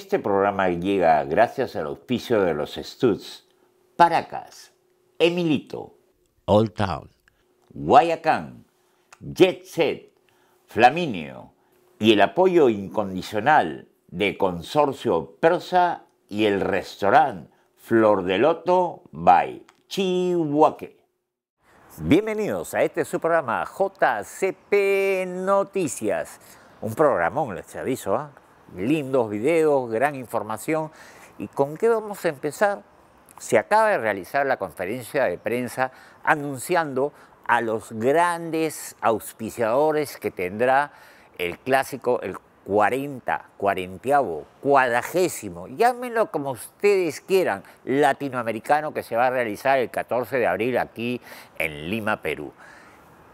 Este programa llega gracias al auspicio de los Studs, Paracas, Emilito, Old Town, Guayacán, Jet Set, Flaminio y el apoyo incondicional de Consorcio Persa y el restaurante Flor de Loto by Chihuahua. Bienvenidos a este su programa JCP Noticias. Un programón, les aviso, ¿ah? lindos videos, gran información. ¿Y con qué vamos a empezar? Se acaba de realizar la conferencia de prensa anunciando a los grandes auspiciadores que tendrá el clásico, el 40, ...cuarentiavo, cuadragésimo, llámenlo como ustedes quieran, latinoamericano que se va a realizar el 14 de abril aquí en Lima, Perú.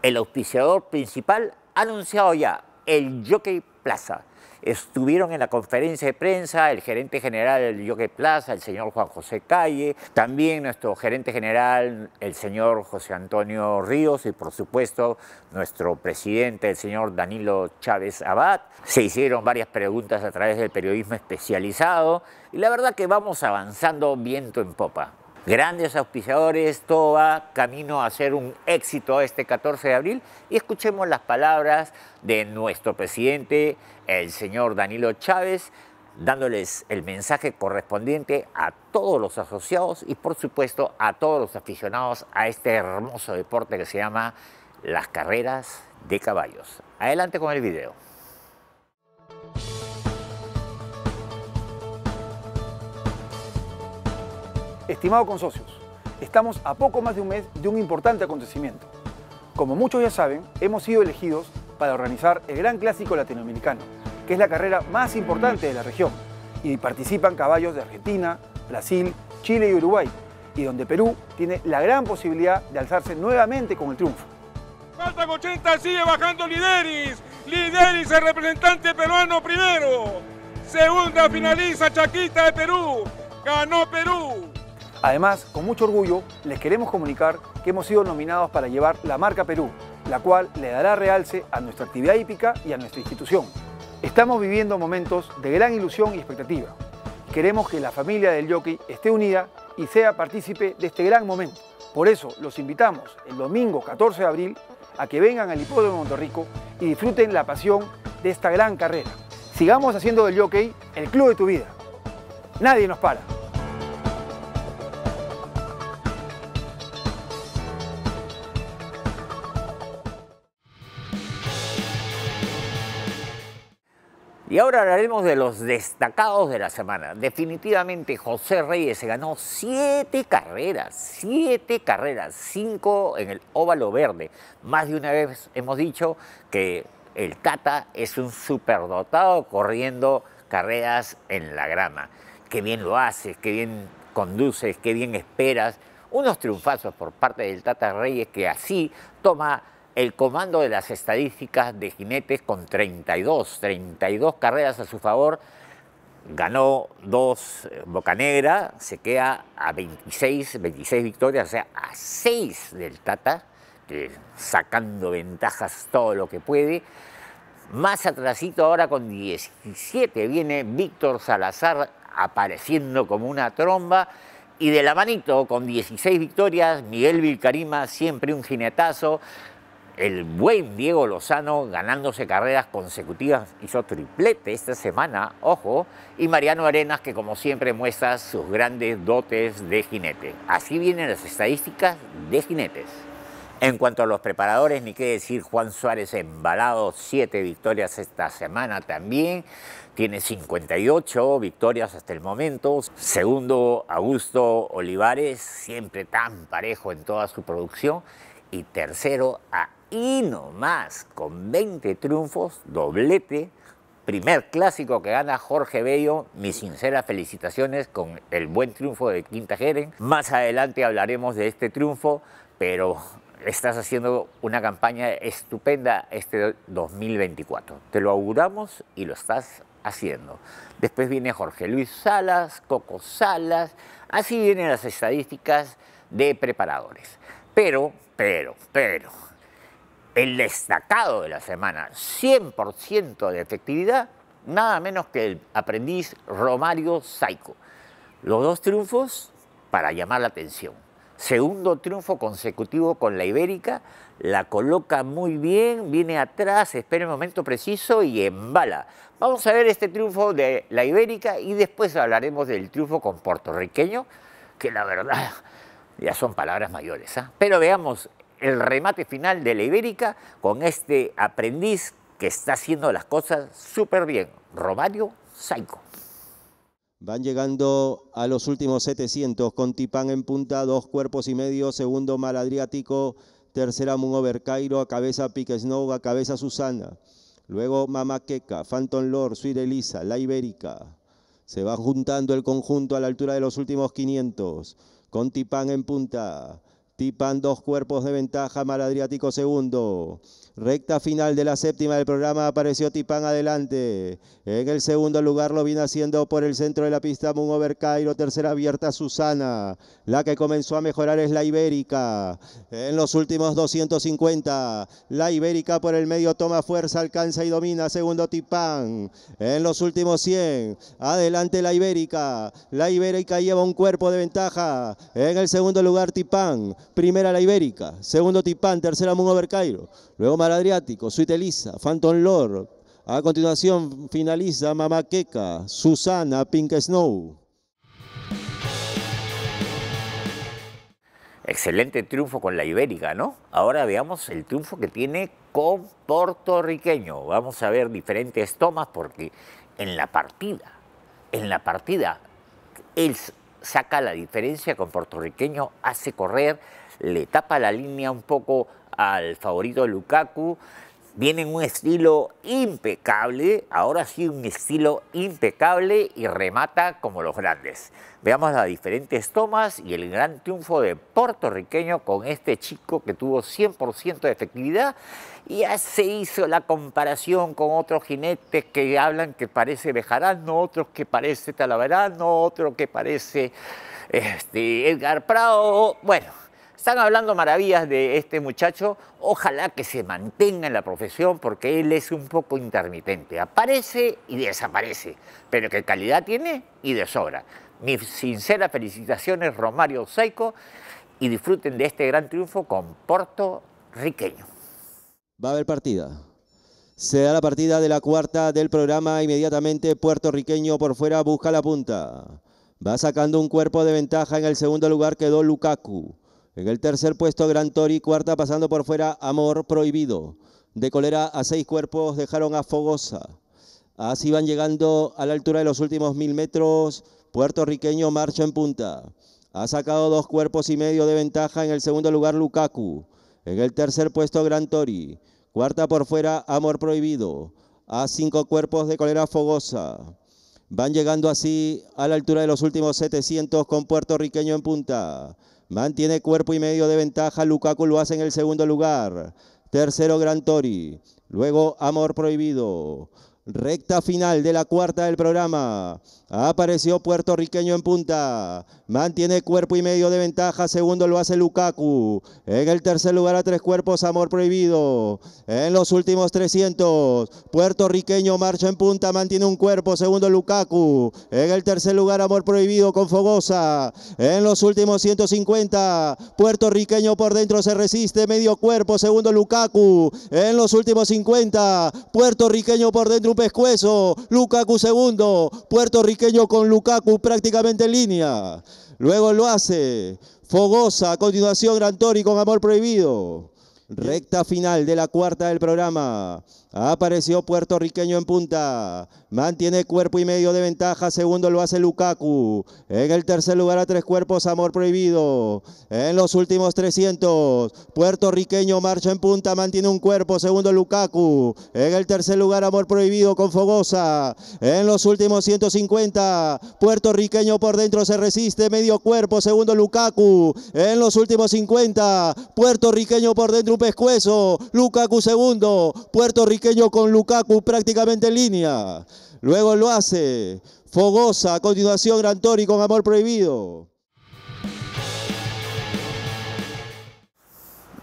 El auspiciador principal ha anunciado ya el Jockey Plaza. Estuvieron en la conferencia de prensa el gerente general del Yoque Plaza, el señor Juan José Calle, también nuestro gerente general, el señor José Antonio Ríos y por supuesto nuestro presidente, el señor Danilo Chávez Abad. Se hicieron varias preguntas a través del periodismo especializado y la verdad que vamos avanzando viento en popa grandes auspiciadores, todo va camino a ser un éxito este 14 de abril y escuchemos las palabras de nuestro presidente, el señor Danilo Chávez, dándoles el mensaje correspondiente a todos los asociados y por supuesto a todos los aficionados a este hermoso deporte que se llama las carreras de caballos. Adelante con el video. Estimado consocios, estamos a poco más de un mes de un importante acontecimiento. Como muchos ya saben, hemos sido elegidos para organizar el Gran Clásico Latinoamericano, que es la carrera más importante de la región, y participan caballos de Argentina, Brasil, Chile y Uruguay, y donde Perú tiene la gran posibilidad de alzarse nuevamente con el triunfo. Faltan 80, sigue bajando Lideris. Lideris, el representante peruano primero. Segunda finaliza Chaquita de Perú. Ganó Perú. Además, con mucho orgullo, les queremos comunicar que hemos sido nominados para llevar la marca Perú, la cual le dará realce a nuestra actividad hípica y a nuestra institución. Estamos viviendo momentos de gran ilusión y expectativa. Queremos que la familia del jockey esté unida y sea partícipe de este gran momento. Por eso los invitamos el domingo 14 de abril a que vengan al Hipódromo de Monterrico y disfruten la pasión de esta gran carrera. Sigamos haciendo del jockey el club de tu vida. Nadie nos para. Y ahora hablaremos de los destacados de la semana. Definitivamente José Reyes se ganó siete carreras, siete carreras, cinco en el óvalo verde. Más de una vez hemos dicho que el Tata es un superdotado corriendo carreras en la grama. Qué bien lo haces, qué bien conduces, qué bien esperas. Unos triunfazos por parte del Tata Reyes que así toma el comando de las estadísticas de jinetes con 32, 32 carreras a su favor. Ganó dos eh, Bocanegra, se queda a 26, 26 victorias, o sea, a 6 del Tata, sacando ventajas todo lo que puede. Más atrasito ahora con 17 viene Víctor Salazar apareciendo como una tromba. Y de la manito, con 16 victorias, Miguel Vilcarima, siempre un jinetazo, el buen Diego Lozano ganándose carreras consecutivas, hizo triplete esta semana, ojo, y Mariano Arenas que como siempre muestra sus grandes dotes de jinete. Así vienen las estadísticas de jinetes. En cuanto a los preparadores, ni qué decir, Juan Suárez embalado, siete victorias esta semana también, tiene 58 victorias hasta el momento. Segundo, Augusto Olivares, siempre tan parejo en toda su producción. Y tercero, a y no más, con 20 triunfos, doblete, primer clásico que gana Jorge Bello, mis sinceras felicitaciones con el buen triunfo de Quinta Jeren. Más adelante hablaremos de este triunfo, pero estás haciendo una campaña estupenda este 2024. Te lo auguramos y lo estás haciendo. Después viene Jorge Luis Salas, Coco Salas, así vienen las estadísticas de preparadores. Pero, pero, pero, el destacado de la semana, 100% de efectividad, nada menos que el aprendiz Romario Saico. Los dos triunfos para llamar la atención. Segundo triunfo consecutivo con la Ibérica, la coloca muy bien, viene atrás, espera el momento preciso y embala. Vamos a ver este triunfo de la Ibérica y después hablaremos del triunfo con puertorriqueño, que la verdad ya son palabras mayores. ¿ah? Pero veamos el remate final de la Ibérica con este aprendiz que está haciendo las cosas súper bien, Romario Saico. Van llegando a los últimos 700 con Tipán en punta, dos cuerpos y medio, segundo Adriático... tercera Munover Cairo, a cabeza Snow... a cabeza Susana. Luego Mama Queca... Phantom Lord, Suir Elisa, La Ibérica. Se va juntando el conjunto a la altura de los últimos 500. Con Tipán en punta. Tipan dos cuerpos de ventaja, Adriático segundo. Recta final de la séptima del programa apareció Tipán adelante. En el segundo lugar lo viene haciendo por el centro de la pista Moon Over Cairo. Tercera abierta Susana. La que comenzó a mejorar es la Ibérica. En los últimos 250. La Ibérica por el medio toma fuerza, alcanza y domina. Segundo Tipán. En los últimos 100. Adelante la Ibérica. La Ibérica lleva un cuerpo de ventaja. En el segundo lugar Tipán. Primera la Ibérica. Segundo Tipán. Tercera Moon Over Cairo. Luego Adriático, Suite Elisa, Phantom Lord. A continuación finaliza queca Susana, Pink Snow. Excelente triunfo con la Ibérica, ¿no? Ahora veamos el triunfo que tiene con puertorriqueño. Vamos a ver diferentes tomas porque en la partida, en la partida, él saca la diferencia con puertorriqueño, hace correr, le tapa la línea un poco al favorito Lukaku. Viene en un estilo impecable, ahora sí un estilo impecable y remata como los grandes. Veamos las diferentes tomas y el gran triunfo de puertorriqueño con este chico que tuvo 100% de efectividad. Y ya se hizo la comparación con otros jinetes que hablan que parece Bejarano, otros que parece Talaverano, otro que parece este, Edgar Prado. Bueno, están hablando maravillas de este muchacho, ojalá que se mantenga en la profesión porque él es un poco intermitente, aparece y desaparece, pero qué calidad tiene y de sobra. Mis sinceras felicitaciones Romario Seiko. y disfruten de este gran triunfo con Porto Riqueño. Va a haber partida. Se da la partida de la cuarta del programa inmediatamente Puerto Riqueño por fuera busca la punta. Va sacando un cuerpo de ventaja. En el segundo lugar quedó Lukaku. En el tercer puesto, Gran Tori. Cuarta, pasando por fuera, Amor Prohibido. De Colera a seis cuerpos dejaron a Fogosa. Así van llegando a la altura de los últimos mil metros. Puertorriqueño marcha en punta. Ha sacado dos cuerpos y medio de ventaja. En el segundo lugar, Lukaku. En el tercer puesto, Gran Tori. Cuarta por fuera, Amor Prohibido. A cinco cuerpos de Colera Fogosa. Van llegando así a la altura de los últimos 700 con puertorriqueño en punta. Mantiene cuerpo y medio de ventaja. Lukaku lo hace en el segundo lugar. Tercero, Gran Tori. Luego, Amor Prohibido. Recta final de la cuarta del programa. Apareció puertorriqueño en punta. Mantiene cuerpo y medio de ventaja. Segundo lo hace Lukaku. En el tercer lugar a tres cuerpos, Amor Prohibido. En los últimos 300. Puertorriqueño marcha en punta. Mantiene un cuerpo. Segundo Lukaku. En el tercer lugar, Amor Prohibido con Fogosa. En los últimos 150. Puertorriqueño por dentro se resiste. Medio cuerpo. Segundo Lukaku. En los últimos 50. Puertorriqueño por dentro pescueso, Lukaku segundo. Puertorriqueño con Lukaku prácticamente en línea. Luego lo hace. Fogosa. A continuación Gran Tori con Amor Prohibido. Recta final de la cuarta del programa. Apareció puertorriqueño en punta. Mantiene cuerpo y medio de ventaja. Segundo lo hace Lukaku. En el tercer lugar a tres cuerpos, Amor Prohibido. En los últimos 300. Puertorriqueño marcha en punta. Mantiene un cuerpo. Segundo Lukaku. En el tercer lugar, Amor Prohibido con Fogosa. En los últimos 150. Puertorriqueño por dentro se resiste. Medio cuerpo. Segundo Lukaku. En los últimos 50. Puertorriqueño por dentro un pescuezo. Lukaku segundo. Puertorriqueño puertorriqueño con Lukaku prácticamente en línea. Luego lo hace Fogosa, a continuación Gran Tori con Amor Prohibido.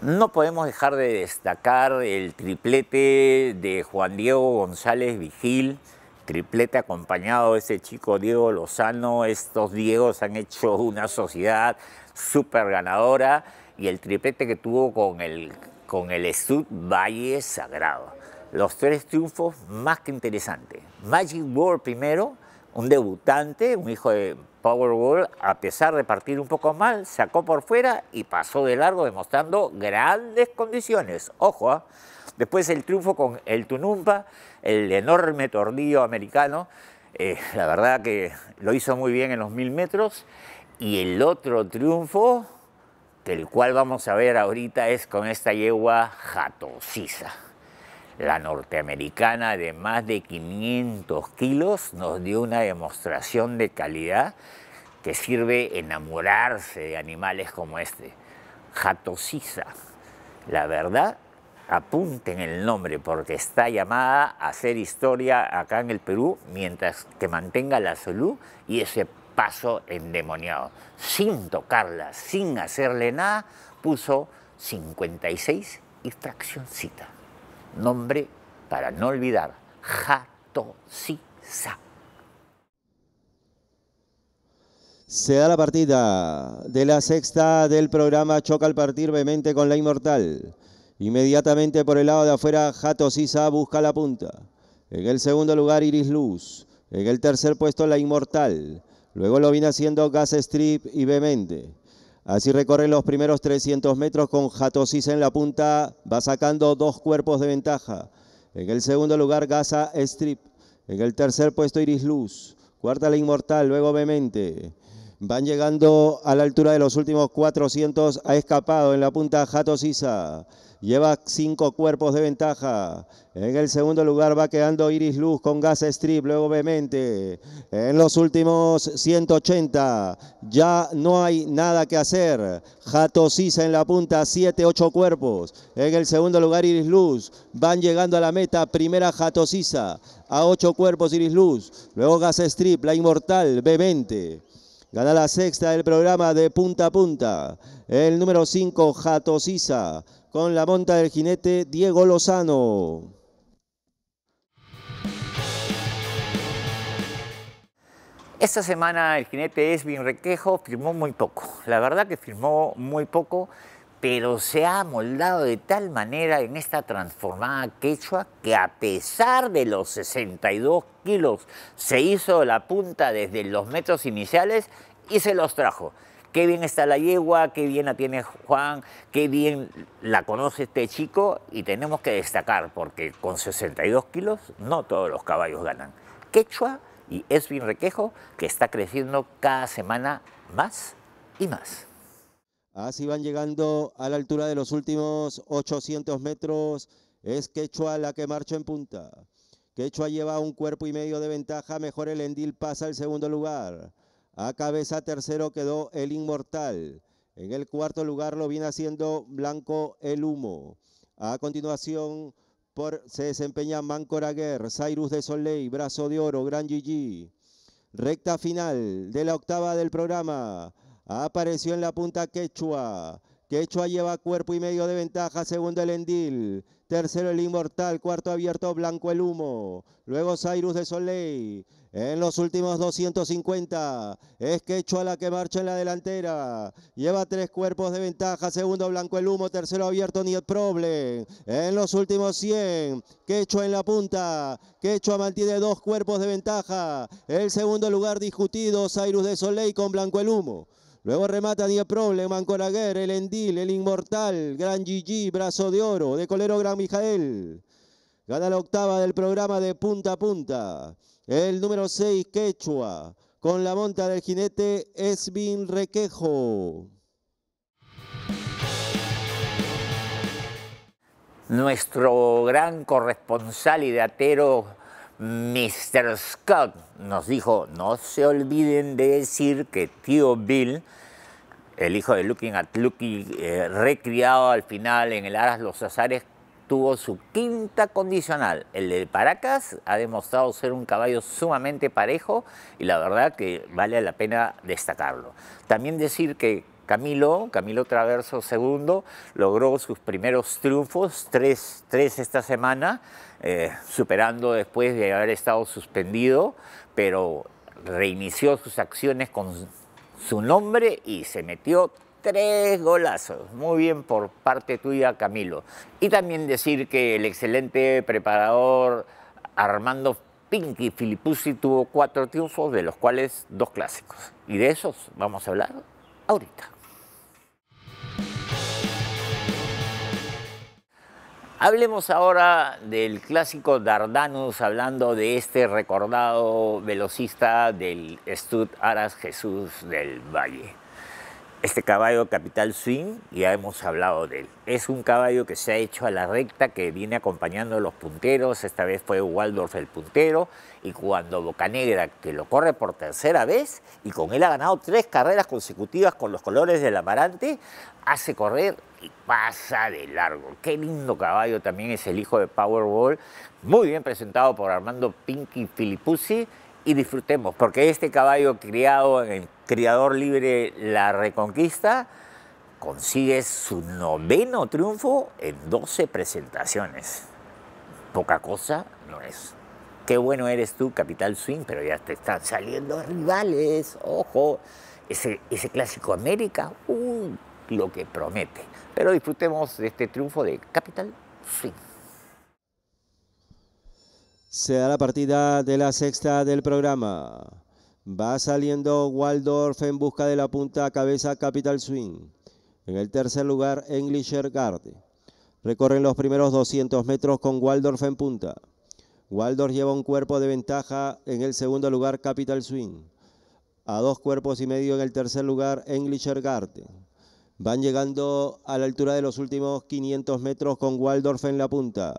No podemos dejar de destacar el triplete de Juan Diego González Vigil, triplete acompañado de ese chico Diego Lozano. Estos Diegos han hecho una sociedad súper ganadora y el triplete que tuvo con el, con el Estud Valle Sagrado los tres triunfos más que interesantes. Magic World primero, un debutante, un hijo de Power World, a pesar de partir un poco mal, sacó por fuera y pasó de largo demostrando grandes condiciones. Ojo, ¿ah? después el triunfo con el Tunumpa, el enorme tornillo americano, eh, la verdad que lo hizo muy bien en los mil metros. Y el otro triunfo, que el cual vamos a ver ahorita, es con esta yegua jatosisa. La norteamericana de más de 500 kilos nos dio una demostración de calidad que sirve enamorarse de animales como este. Jatosisa. La verdad, apunten el nombre porque está llamada a hacer historia acá en el Perú mientras que mantenga la salud y ese paso endemoniado. Sin tocarla, sin hacerle nada, puso 56 y fraccioncita nombre para no olvidar, Sisa. Se da la partida de la sexta del programa, choca al partir vemente con la inmortal. Inmediatamente por el lado de afuera, Jato Sisa busca la punta. En el segundo lugar, Iris Luz. En el tercer puesto, La Inmortal. Luego lo viene haciendo Gas Strip y vemente. Así recorre los primeros 300 metros con Jatosis en la punta, va sacando dos cuerpos de ventaja. En el segundo lugar, Gaza Strip. En el tercer puesto, Iris Luz. Cuarta, La Inmortal, luego Vemente. Van llegando a la altura de los últimos 400, ha escapado en la punta Jato Sisa. Lleva cinco cuerpos de ventaja. En el segundo lugar va quedando Iris Luz con Gas Strip, luego Vemente. En los últimos 180 ya no hay nada que hacer. Jato en la punta, 7, 8 cuerpos. En el segundo lugar Iris Luz. Van llegando a la meta, primera Jato Sisa. A 8 cuerpos Iris Luz. Luego Gas Strip, la inmortal, Vemente. Gana la sexta del programa de punta a punta. El número 5, Jato Sisa, con la monta del jinete Diego Lozano. Esta semana el jinete es bien Requejo firmó muy poco. La verdad que firmó muy poco pero se ha amoldado de tal manera en esta transformada quechua que a pesar de los 62 kilos se hizo la punta desde los metros iniciales y se los trajo. Qué bien está la yegua, qué bien la tiene Juan, qué bien la conoce este chico y tenemos que destacar porque con 62 kilos no todos los caballos ganan. Quechua y bien Requejo que está creciendo cada semana más y más. Así van llegando a la altura de los últimos 800 metros. Es Quechua la que marcha en punta. Quechua lleva un cuerpo y medio de ventaja. Mejor el Endil pasa al segundo lugar. A cabeza tercero quedó el Inmortal. En el cuarto lugar lo viene haciendo Blanco el Humo. A continuación por, se desempeña Mancoraguer, Cyrus de Soleil, Brazo de Oro, Gran Gigi. Recta final de la octava del programa. Apareció en la punta Quechua. Quechua lleva cuerpo y medio de ventaja. Segundo el Endil. Tercero el Inmortal. Cuarto abierto Blanco el Humo. Luego Cyrus de Soleil. En los últimos 250 es Quechua la que marcha en la delantera. Lleva tres cuerpos de ventaja. Segundo Blanco el Humo. Tercero abierto Niet Problem. En los últimos 100 Quechua en la punta. Quechua mantiene dos cuerpos de ventaja. El segundo lugar discutido Cyrus de Soleil con Blanco el Humo. Luego remata Die problema Mancoraguer, el Endil, el Inmortal, Gran Gigi, Brazo de Oro, de Colero Gran Mijael. Gana la octava del programa de punta a punta. El número 6, Quechua, con la monta del jinete Esvin Requejo. Nuestro gran corresponsal y datero Mr. Scott nos dijo, no se olviden de decir que tío Bill, el hijo de Looking at Lucky, eh, recriado al final en el Aras Los Azares, tuvo su quinta condicional. El de Paracas ha demostrado ser un caballo sumamente parejo y la verdad que vale la pena destacarlo. También decir que Camilo, Camilo Traverso II, logró sus primeros triunfos, tres, tres esta semana, eh, superando después de haber estado suspendido, pero reinició sus acciones con su nombre y se metió tres golazos. Muy bien por parte tuya, Camilo. Y también decir que el excelente preparador Armando Pinky Filipuzzi tuvo cuatro triunfos, de los cuales dos clásicos. Y de esos vamos a hablar ahorita. Hablemos ahora del clásico Dardanus, hablando de este recordado velocista del Stud Aras Jesús del Valle. Este caballo Capital Swing, ya hemos hablado de él. Es un caballo que se ha hecho a la recta, que viene acompañando a los punteros. Esta vez fue Waldorf el puntero. Y cuando Bocanegra, que lo corre por tercera vez, y con él ha ganado tres carreras consecutivas con los colores del Amarante, hace correr pasa de largo. Qué lindo caballo también es el hijo de Powerball, muy bien presentado por Armando Pinky Filipuzzi y disfrutemos, porque este caballo criado en el criador libre La Reconquista consigue su noveno triunfo en 12 presentaciones. Poca cosa no es. Qué bueno eres tú, Capital Swing, pero ya te están saliendo rivales, ojo. Ese, ese clásico América, uh, lo que promete. Pero disfrutemos de este triunfo de Capital Swing. Se da la partida de la sexta del programa. Va saliendo Waldorf en busca de la punta a cabeza Capital Swing. En el tercer lugar, Englisher Garde. Recorren los primeros 200 metros con Waldorf en punta. Waldorf lleva un cuerpo de ventaja en el segundo lugar, Capital Swing. A dos cuerpos y medio en el tercer lugar, Englisher Garte. Van llegando a la altura de los últimos 500 metros con Waldorf en la punta.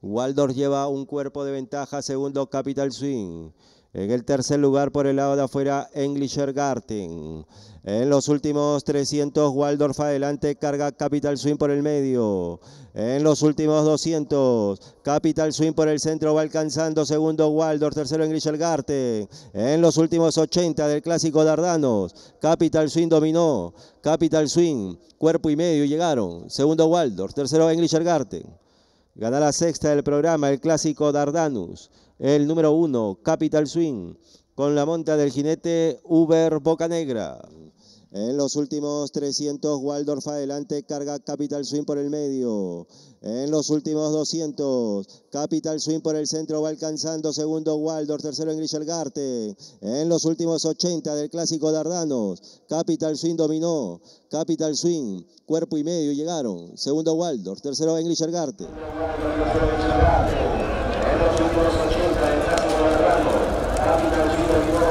Waldorf lleva un cuerpo de ventaja, segundo Capital Swing. En el tercer lugar por el lado de afuera, Englisher Garten. En los últimos 300, Waldorf adelante, carga Capital Swing por el medio. En los últimos 200, Capital Swing por el centro va alcanzando. Segundo, Waldorf. Tercero, Englisher Garten. En los últimos 80 del clásico Dardanos, Capital Swing dominó. Capital Swing, cuerpo y medio llegaron. Segundo, Waldorf. Tercero, Englisher Garten. Gana la sexta del programa, el clásico Dardanus el número uno, Capital Swing, con la monta del jinete Uber Boca Negra. En los últimos 300, Waldorf adelante, carga Capital Swing por el medio. En los últimos 200, Capital Swing por el centro va alcanzando. Segundo, Waldorf. Tercero, en Garte. En los últimos 80 del clásico Dardanos, Capital Swing dominó. Capital Swing, cuerpo y medio llegaron. Segundo, Waldorf. Tercero, en Garten. Capital Swing dominó.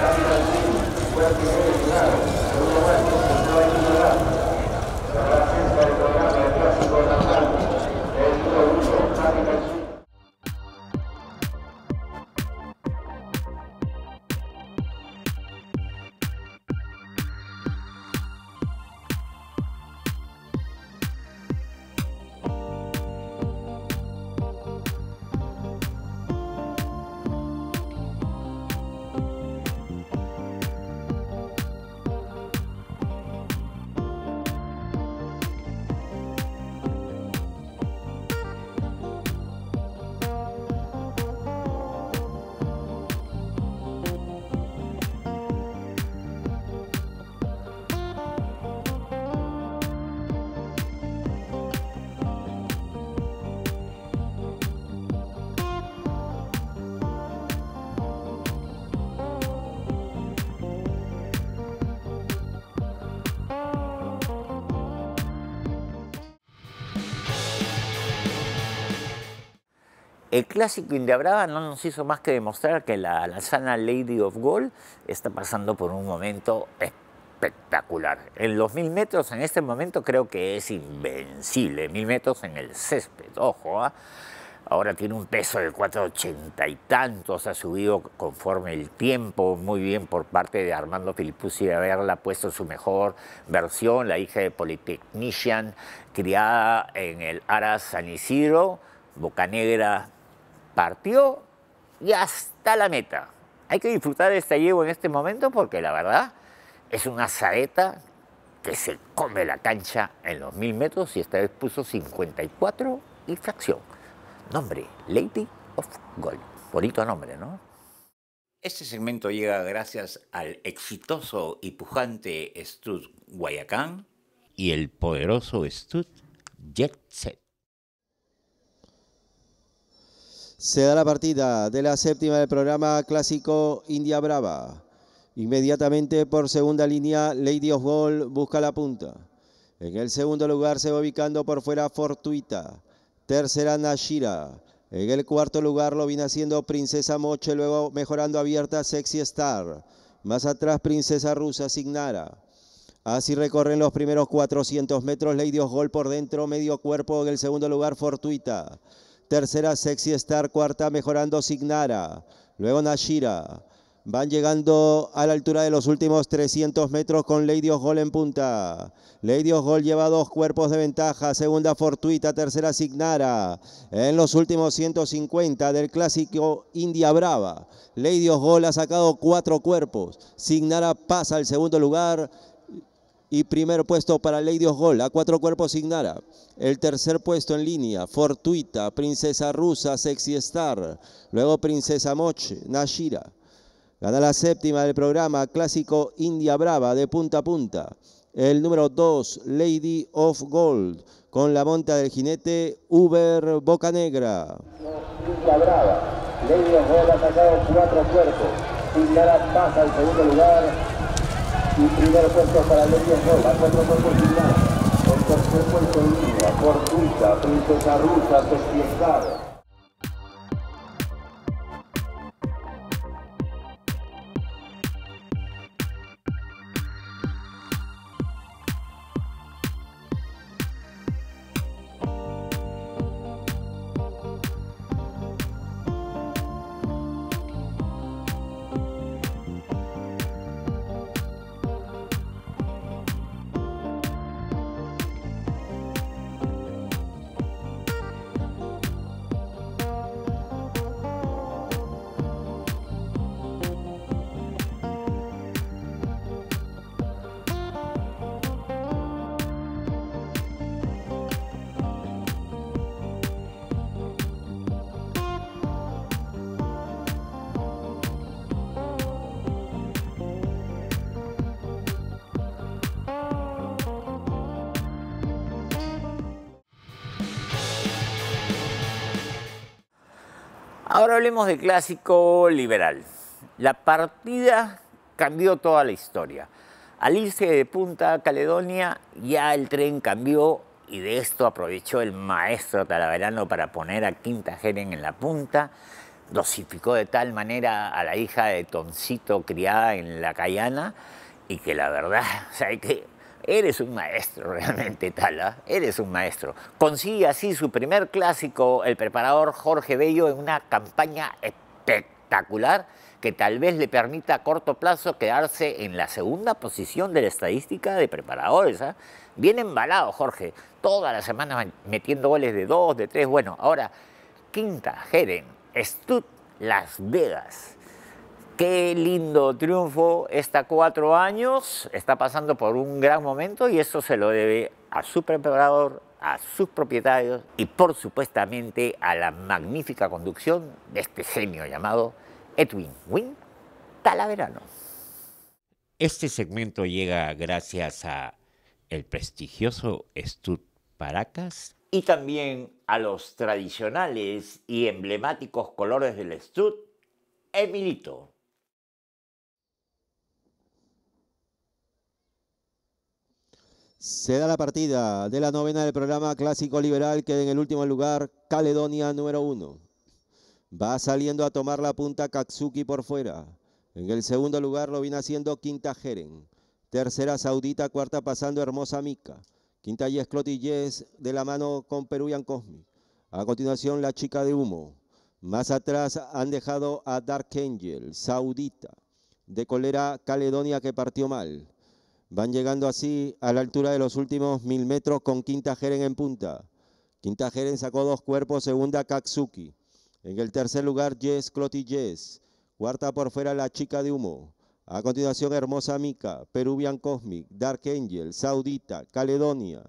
Capital Swing, cuerpo y medio llegaron. El clásico Indiabrava no nos hizo más que demostrar que la sana Lady of Gold está pasando por un momento espectacular. En los mil metros en este momento creo que es invencible. Mil metros en el césped, ojo. ¿ah? Ahora tiene un peso de 480 y tantos, ha subido conforme el tiempo, muy bien por parte de Armando Filipuzzi de haberla puesto en su mejor versión, la hija de Polytechnician, criada en el Ara San Isidro, Bocanegra partió y hasta la meta. Hay que disfrutar de este llevo en este momento porque la verdad es una Saeta que se come la cancha en los mil metros y esta vez puso 54 y fracción. Nombre, Lady of Gold. Bonito nombre, ¿no? Este segmento llega gracias al exitoso y pujante Stud Guayacán y el poderoso Stud Jet Set. Se da la partida de la séptima del programa clásico India Brava. Inmediatamente por segunda línea, Lady of Gold busca la punta. En el segundo lugar se va ubicando por fuera Fortuita. Tercera, Nashira. En el cuarto lugar lo viene haciendo Princesa Moche, luego mejorando abierta Sexy Star. Más atrás, Princesa Rusa, Signara. Así recorren los primeros 400 metros, Lady of Gold por dentro, medio cuerpo en el segundo lugar, Fortuita. Tercera, Sexy Star. Cuarta, mejorando Signara. Luego Nashira. Van llegando a la altura de los últimos 300 metros con Lady Gol en punta. Lady Gol lleva dos cuerpos de ventaja. Segunda fortuita, tercera Signara. En los últimos 150 del clásico India Brava. Lady Gol ha sacado cuatro cuerpos. Signara pasa al segundo lugar y primer puesto para Lady of Gold, a cuatro cuerpos Ignara. El tercer puesto en línea, Fortuita, Princesa Rusa, Sexy Star. Luego Princesa Moche, Nashira. Gana la séptima del programa, Clásico India Brava, de punta a punta. El número dos, Lady of Gold, con la monta del jinete Uber Boca Negra. India Brava, Lady of Gold ha sacado cuatro cuerpos. Ignara pasa al segundo lugar. Un primer puesto para Leria la cuatro por posibilidad. El tercer puesto en línea, por Princesa Rusa, Despiertar. Ahora hablemos de clásico liberal. La partida cambió toda la historia. Al irse de Punta Caledonia, ya el tren cambió y de esto aprovechó el maestro Talaverano para poner a Quinta Jeren en la punta. Dosificó de tal manera a la hija de Toncito criada en la Cayana y que la verdad, o sea, que Eres un maestro realmente, Tala. Eres un maestro. Consigue así su primer clásico, el preparador Jorge Bello, en una campaña espectacular que tal vez le permita a corto plazo quedarse en la segunda posición de la estadística de preparadores. ¿ah? Bien embalado, Jorge. Toda la semana metiendo goles de dos, de tres. Bueno, ahora, quinta, Jeren, Stutt, Las Vegas. Qué lindo triunfo, está cuatro años, está pasando por un gran momento y eso se lo debe a su preparador, a sus propietarios y por supuestamente a la magnífica conducción de este genio llamado Edwin Wynn Talaverano. Este segmento llega gracias a el prestigioso Stud Paracas y también a los tradicionales y emblemáticos colores del Stud Emilito. Se da la partida de la novena del programa Clásico Liberal, que en el último lugar, Caledonia número uno. Va saliendo a tomar la punta Katsuki por fuera. En el segundo lugar lo viene haciendo Quinta Jeren. Tercera Saudita, cuarta pasando Hermosa Mika. Quinta Yes de la mano con Peruvian Cosmic. A continuación la chica de humo. Más atrás han dejado a Dark Angel, Saudita. De colera Caledonia que partió mal. Van llegando así a la altura de los últimos mil metros con Quinta Jeren en punta. Quinta Jeren sacó dos cuerpos, segunda Katsuki. En el tercer lugar, Jess Clotty Jess. Cuarta por fuera, la chica de humo. A continuación, Hermosa Mika, Peruvian Cosmic, Dark Angel, Saudita, Caledonia.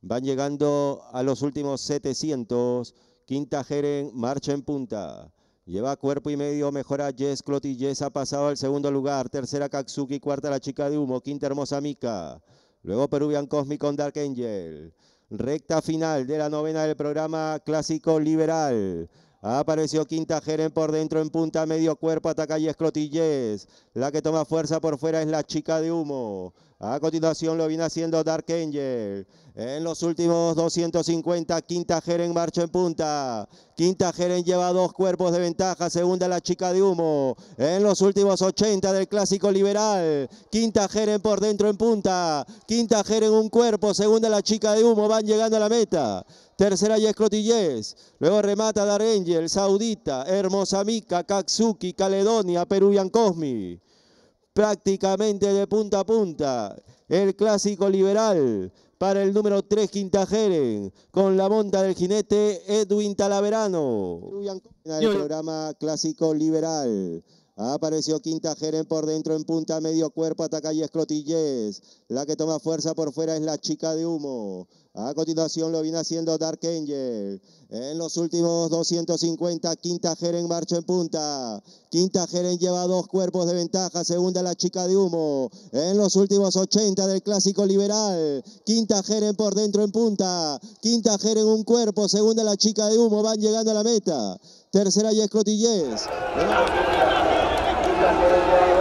Van llegando a los últimos 700. Quinta Jeren marcha en punta. Lleva cuerpo y medio, mejora Jess, y ha pasado al segundo lugar. Tercera Katsuki, cuarta la chica de humo, quinta hermosa Mika. Luego Peruvian Cosmic con Dark Angel. Recta final de la novena del programa clásico liberal. Apareció Quinta Jeren por dentro en punta, medio cuerpo, ataca y Clotillés, La que toma fuerza por fuera es la chica de humo. A continuación lo viene haciendo Dark Angel. En los últimos 250, Quinta Jeren marcha en punta. Quinta Jeren lleva dos cuerpos de ventaja. Segunda la chica de humo. En los últimos 80 del clásico liberal. Quinta Jeren por dentro en punta. Quinta Jeren un cuerpo. Segunda la chica de humo. Van llegando a la meta. Tercera y Luego remata Dark Angel, Saudita, Hermosa Mica, Katsuki, Caledonia, Peruvian Cosmi prácticamente de punta a punta. El clásico liberal para el número 3 Quintajeren, con la monta del jinete Edwin Talaverano. el programa clásico liberal. Apareció Quinta Jeren por dentro en punta, medio cuerpo, ataca y escrotillez. La que toma fuerza por fuera es la chica de humo. A continuación lo viene haciendo Dark Angel. En los últimos 250, Quinta Jeren marcha en punta. Quinta Jeren lleva dos cuerpos de ventaja, segunda la chica de humo. En los últimos 80 del clásico liberal, Quinta Jeren por dentro en punta. Quinta Jeren un cuerpo, segunda la chica de humo, van llegando a la meta. Tercera y escrotillez. Thank you.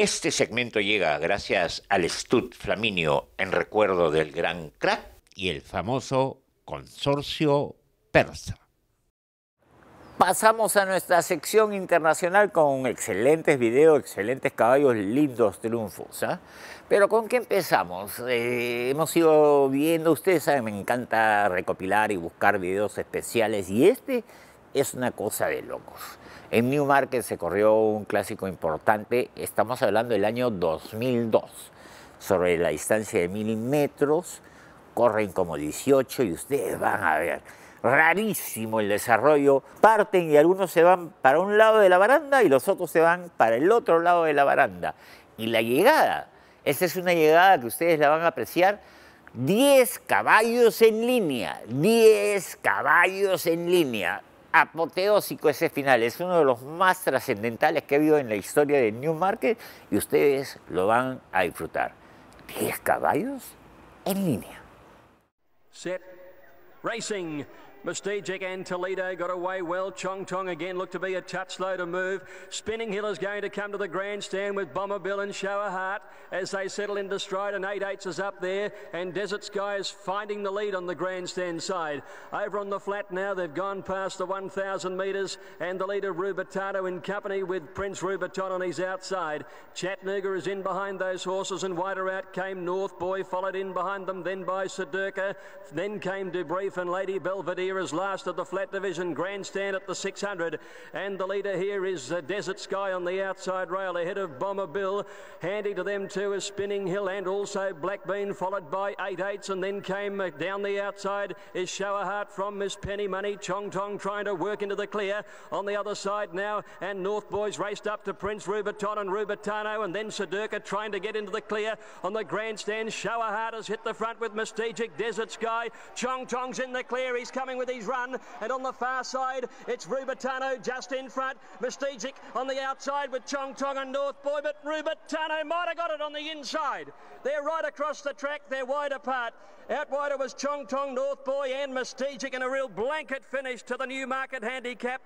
Este segmento llega gracias al Stud Flaminio en recuerdo del gran crack y el famoso consorcio persa. Pasamos a nuestra sección internacional con excelentes videos, excelentes caballos, lindos triunfos. ¿ah? Pero ¿con qué empezamos? Eh, hemos ido viendo, ustedes saben, me encanta recopilar y buscar videos especiales y este es una cosa de locos. En Newmarket se corrió un clásico importante, estamos hablando del año 2002, sobre la distancia de mil metros, corren como 18 y ustedes van a ver, rarísimo el desarrollo, parten y algunos se van para un lado de la baranda y los otros se van para el otro lado de la baranda. Y la llegada, esa es una llegada que ustedes la van a apreciar, 10 caballos en línea, 10 caballos en línea apoteósico ese final, es uno de los más trascendentales que ha habido en la historia de Newmarket y ustedes lo van a disfrutar. 10 caballos en línea. Set, racing. Mystique and Toledo got away well. Chong Tong again looked to be a touch slow to move. Spinning Hill is going to come to the grandstand with Bomber Bill and Shower Heart as they settle into stride and 8 is up there and Desert Sky is finding the lead on the grandstand side. Over on the flat now they've gone past the 1,000 metres and the leader Rubertato in company with Prince Ruberton on his outside. Chattanooga is in behind those horses and wider out came North Boy followed in behind them then by Sidurka then came Debrief and Lady Belvedere here is last at the flat division grandstand at the 600. And the leader here is uh, Desert Sky on the outside rail ahead of Bomber Bill. Handy to them too is Spinning Hill and also Black Bean, followed by 8 8s. And then came uh, down the outside is Shower Heart from Miss Penny Money. Chong Tong trying to work into the clear on the other side now. And North Boys raced up to Prince Rubiton and Rubitano. And then Sadurka trying to get into the clear on the grandstand. Shower Heart has hit the front with Mystique Desert Sky. Chong Tong's in the clear. He's coming with his run. And on the far side, it's Rubatano just in front. Mistegic on the outside with Chong Tong and North Boy, but Rubatano might have got it on the inside. They're right across the track, they're wide apart. Out wider was Chong Tong, North Boy, and Mistegic, and a real blanket finish to the Newmarket handicap.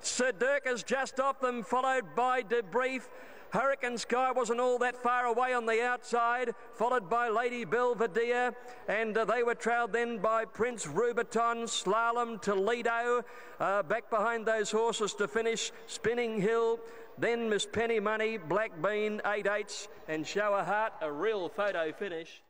Sir Dirk is just off them, followed by Debrief. Hurricane Sky wasn't all that far away on the outside, followed by Lady Belvedere, and uh, they were trailed then by Prince Rubiton, Slalom, Toledo, uh, back behind those horses to finish, Spinning Hill, then Miss Penny Money, Black Bean, 8 Eight, and Shower Heart, a real photo finish.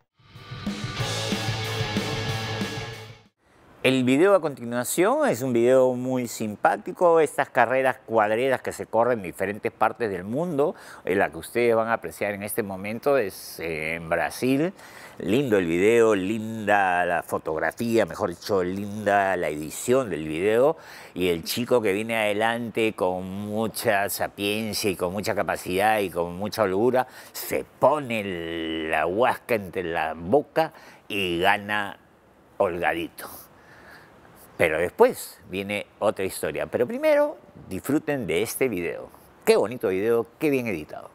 El video a continuación es un video muy simpático, estas carreras cuadreras que se corren en diferentes partes del mundo, eh, la que ustedes van a apreciar en este momento es eh, en Brasil. Lindo el video, linda la fotografía, mejor dicho, linda la edición del video y el chico que viene adelante con mucha sapiencia y con mucha capacidad y con mucha holgura, se pone la huasca entre la boca y gana holgadito. Pero después viene otra historia. Pero primero disfruten de este video. Qué bonito video, qué bien editado.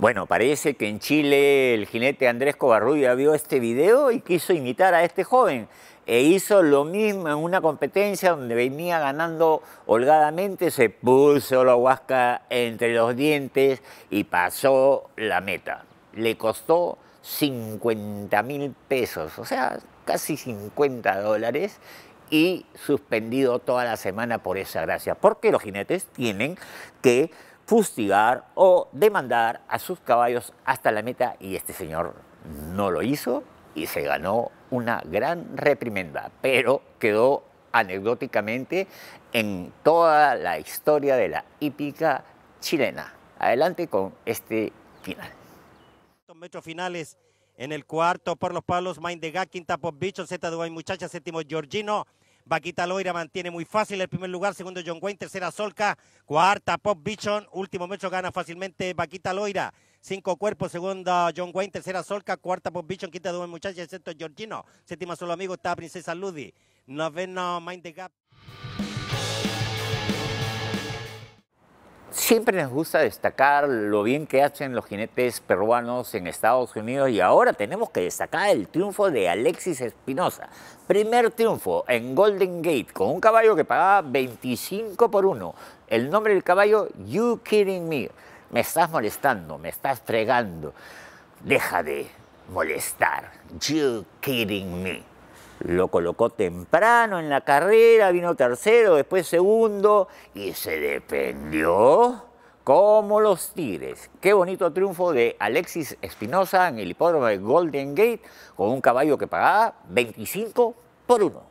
Bueno, parece que en Chile el jinete Andrés Covarrubia vio este video y quiso imitar a este joven. E hizo lo mismo en una competencia donde venía ganando holgadamente, se puso la huasca entre los dientes y pasó la meta. Le costó 50 mil pesos, o sea, casi 50 dólares y suspendido toda la semana por esa gracia. Porque los jinetes tienen que fustigar o demandar a sus caballos hasta la meta y este señor no lo hizo y se ganó una gran reprimenda, pero quedó anecdóticamente en toda la historia de la hípica chilena. Adelante con este final. Metros finales en el cuarto por los palos quinta por Bicho, Z hay Muchacha, séptimo Georgino. Vaquita Loira mantiene muy fácil el primer lugar, segundo John Wayne, tercera Solca, cuarta Pop Bichon, último metro gana fácilmente Vaquita Loira. Cinco cuerpos, segunda John Wayne, tercera Solca, cuarta Pop Bichon, quinta dos Muchacha, sexto Georgino, séptima Solo Amigo, está Princesa Ludi, vemos Mind the Gap. Siempre nos gusta destacar lo bien que hacen los jinetes peruanos en Estados Unidos y ahora tenemos que destacar el triunfo de Alexis Espinosa. Primer triunfo en Golden Gate con un caballo que pagaba 25 por 1. El nombre del caballo, You Kidding Me. Me estás molestando, me estás fregando. Deja de molestar. You Kidding Me lo colocó temprano en la carrera, vino tercero, después segundo y se dependió como los Tigres. Qué bonito triunfo de Alexis Espinosa en el hipódromo de Golden Gate con un caballo que pagaba 25 por 1.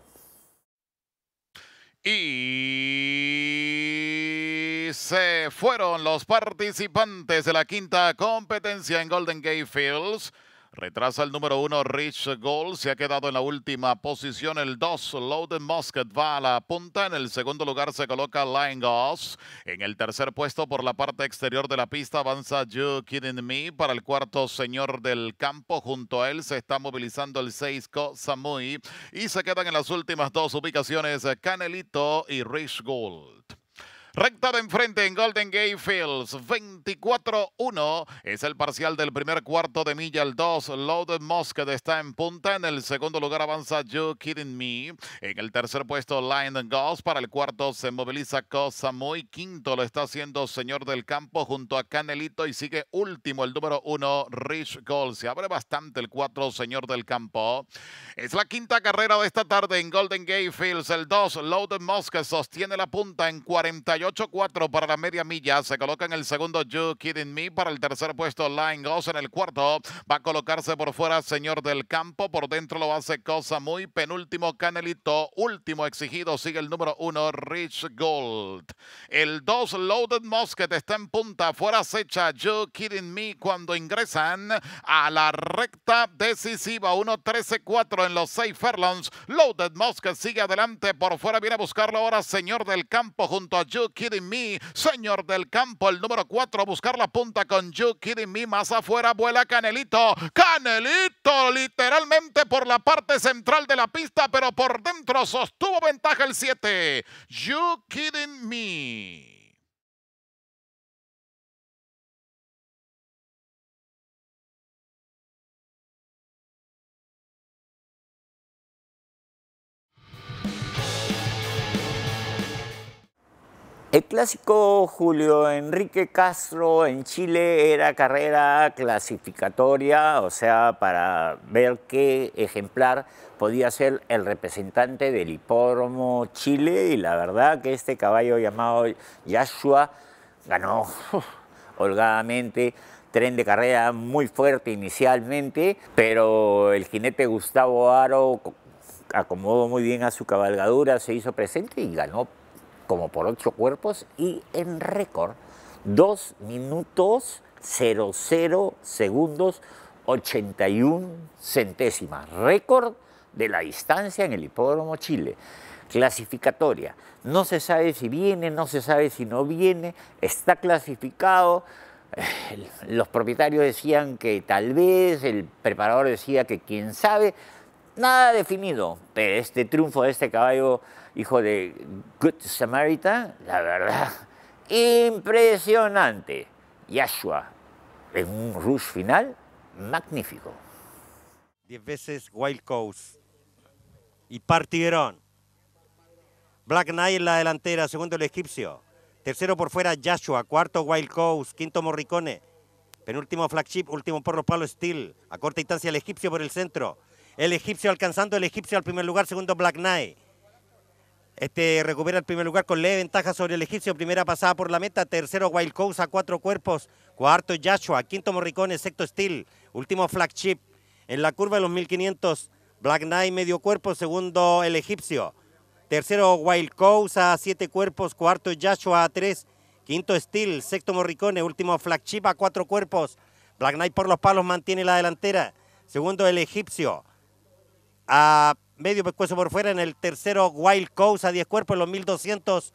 Y se fueron los participantes de la quinta competencia en Golden Gate Fields. Retrasa el número uno, Rich Gold. Se ha quedado en la última posición. El 2, Louden Musket va a la punta. En el segundo lugar se coloca Lion En el tercer puesto, por la parte exterior de la pista, avanza You Kidding Me. Para el cuarto, Señor del Campo. Junto a él se está movilizando el 6, Ko Samui. Y se quedan en las últimas dos ubicaciones, Canelito y Rich Gold. Recta de enfrente en Golden Gate Fields. 24-1 es el parcial del primer cuarto de milla. El 2, Loaded Musket está en punta. En el segundo lugar avanza You Kidding Me. En el tercer puesto, Lion Goss Para el cuarto se moviliza Cosa Muy. Quinto lo está haciendo Señor del Campo junto a Canelito. Y sigue último el número 1, Rich Gold. Se abre bastante el 4, Señor del Campo. Es la quinta carrera de esta tarde en Golden Gate Fields. El 2, Loaded Musket sostiene la punta en 48. 8-4 para la media milla. Se coloca en el segundo You Kidding Me para el tercer puesto Line Goes en el cuarto. Va a colocarse por fuera Señor del Campo. Por dentro lo hace Cosa Muy. Penúltimo Canelito. Último exigido sigue el número uno Rich Gold. El 2 Loaded Musket está en punta. Fuera acecha You Kidding Me cuando ingresan a la recta decisiva. 1-13-4 en los 6 furlongs. Loaded Musket sigue adelante. Por fuera viene a buscarlo ahora Señor del Campo junto a You Kidding Me. Señor del campo, el número 4, buscar la punta con You Kidding Me. Más afuera vuela Canelito. Canelito, literalmente por la parte central de la pista, pero por dentro sostuvo ventaja el 7. You Kidding Me. El clásico Julio Enrique Castro en Chile era carrera clasificatoria, o sea, para ver qué ejemplar podía ser el representante del hipódromo Chile y la verdad que este caballo llamado Yashua ganó holgadamente tren de carrera muy fuerte inicialmente, pero el jinete Gustavo Aro acomodó muy bien a su cabalgadura, se hizo presente y ganó como por ocho cuerpos y en récord 2 minutos 00 segundos 81 centésimas, récord de la distancia en el hipódromo Chile. Clasificatoria, no se sabe si viene, no se sabe si no viene, está clasificado, los propietarios decían que tal vez, el preparador decía que quién sabe, nada definido. Pero este triunfo de este caballo, hijo de Good Samaritan, la verdad, impresionante. Yashua, en un rush final, magnífico. Diez veces Wild Coast. Y partieron. Black Knight en la delantera, segundo el egipcio. Tercero por fuera Yashua, cuarto Wild Coast, quinto Morricone. Penúltimo flagship, último por los palos Steel. A corta distancia el egipcio por el centro. El egipcio alcanzando el egipcio al primer lugar, segundo Black Knight. Este recupera el primer lugar con leve ventaja sobre el egipcio. Primera pasada por la meta. Tercero, Wild Coast a cuatro cuerpos. Cuarto, Yashua. Quinto, Morricone. Sexto, Steel. Último, Flagship. En la curva de los 1500, Black Knight medio cuerpo. Segundo, el egipcio. Tercero, Wild Coast a siete cuerpos. Cuarto, Yashua a tres. Quinto, Steel. Sexto, Morricone. Último, Flagship a cuatro cuerpos. Black Knight por los palos mantiene la delantera. Segundo, el egipcio a medio pescuezo por fuera en el tercero Wild Coast a 10 cuerpos en los 1200,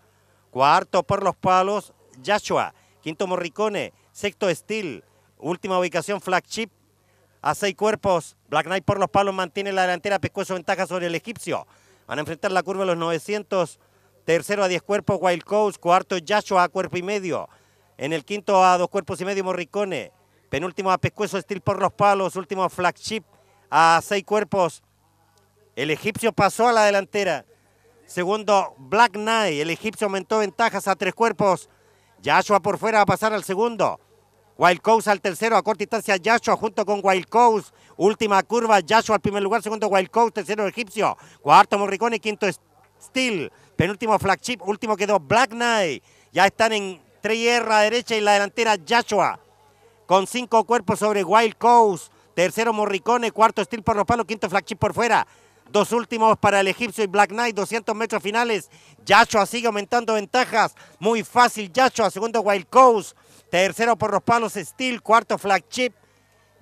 cuarto por los palos yashua quinto Morricone, sexto Steel, última ubicación Flagship a seis cuerpos, Black Knight por los palos mantiene la delantera, pescuezo ventaja sobre el egipcio, van a enfrentar la curva los 900, tercero a 10 cuerpos Wild Coast, cuarto Joshua a cuerpo y medio, en el quinto a dos cuerpos y medio Morricone, penúltimo a pescuezo Steel por los palos, último Flagship a seis cuerpos, el egipcio pasó a la delantera. Segundo, Black Knight. El egipcio aumentó ventajas a tres cuerpos. Yashua por fuera va a pasar al segundo. Wild Coast al tercero, a corta distancia Yashua junto con Wild Coast. Última curva, Yashua al primer lugar, segundo Wild Coast, tercero egipcio. Cuarto Morricone, quinto Steel. Penúltimo Flagship, último quedó Black Knight. Ya están en tierra derecha y la delantera Yashua. Con cinco cuerpos sobre Wild Coast. Tercero Morricone, cuarto Steel por los palos, quinto Flagship por fuera. Dos últimos para el egipcio y Black Knight, 200 metros finales. ...Yashua sigue aumentando ventajas. Muy fácil Yachua, segundo Wild Coast. Tercero por los palos Steel, cuarto Flagship.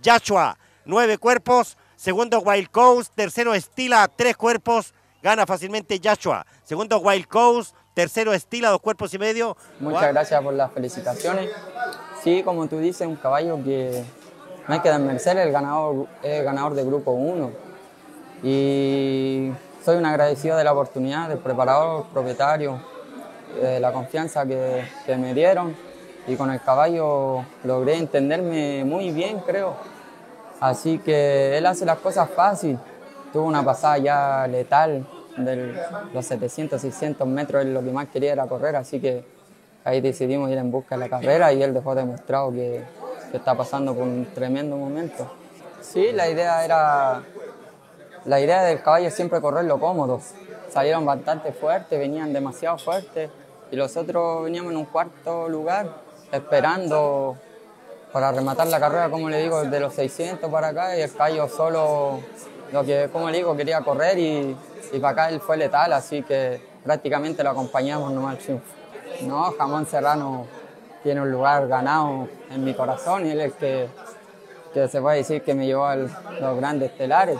Yachua, nueve cuerpos. Segundo Wild Coast, tercero Estila, tres cuerpos. Gana fácilmente Yachua. Segundo Wild Coast, tercero Estila, dos cuerpos y medio. Muchas gracias por las felicitaciones. Sí, como tú dices, un caballo que no hay que desmerecer, el ganador, el ganador de grupo 1 y soy un agradecido de la oportunidad del preparador, propietario, eh, de la confianza que, me dieron. Y con el caballo logré entenderme muy bien, creo. Así que él hace las cosas fácil. Tuvo una pasada ya letal de los 700, 600 metros, él lo que más quería era correr, así que ahí decidimos ir en busca de la carrera y él dejó demostrado que, que está pasando por un tremendo momento. Sí, la idea era la idea del caballo es siempre lo cómodo. Salieron bastante fuertes, venían demasiado fuertes y nosotros veníamos en un cuarto lugar esperando para rematar la carrera, como le digo, de los 600 para acá y el caballo solo, lo que, como le digo, quería correr y, para acá él fue letal, así que prácticamente lo acompañamos nomás No, Jamón Serrano tiene un lugar ganado en mi corazón y él es el que, que se puede decir que me llevó a los grandes estelares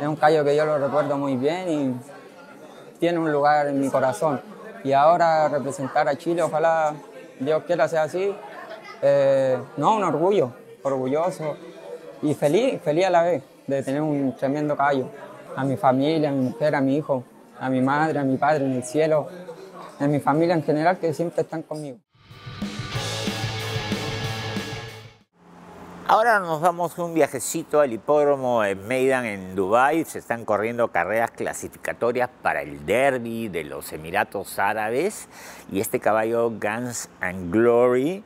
es un callo que yo lo recuerdo muy bien y tiene un lugar en mi corazón. Y ahora representar a Chile, ojalá Dios quiera sea así, eh, no, un orgullo, orgulloso y feliz, feliz a la vez de tener un tremendo callo. A mi familia, a mi mujer, a mi hijo, a mi madre, a mi padre en el cielo, a mi familia en general que siempre están conmigo. Ahora nos damos un viajecito al hipódromo de Maidan en Dubai, Se están corriendo carreras clasificatorias para el derby de los Emiratos Árabes. Y este caballo Guns and Glory,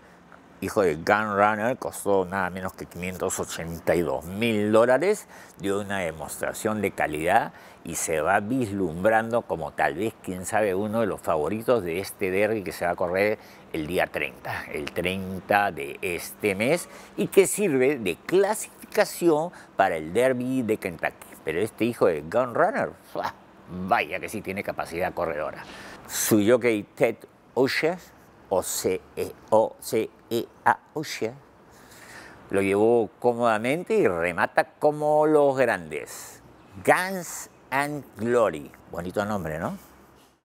hijo de Gun Runner, costó nada menos que 582 mil dólares. Dio una demostración de calidad y se va vislumbrando como tal vez, quién sabe, uno de los favoritos de este derby que se va a correr el día 30, el 30 de este mes, y que sirve de clasificación para el derby de Kentucky. Pero este hijo de Gun Runner, vaya que sí tiene capacidad corredora. Su jockey Ted O'Shea, o c e o c -E a lo llevó cómodamente y remata como los grandes. Gans and Glory. Bonito nombre, ¿no?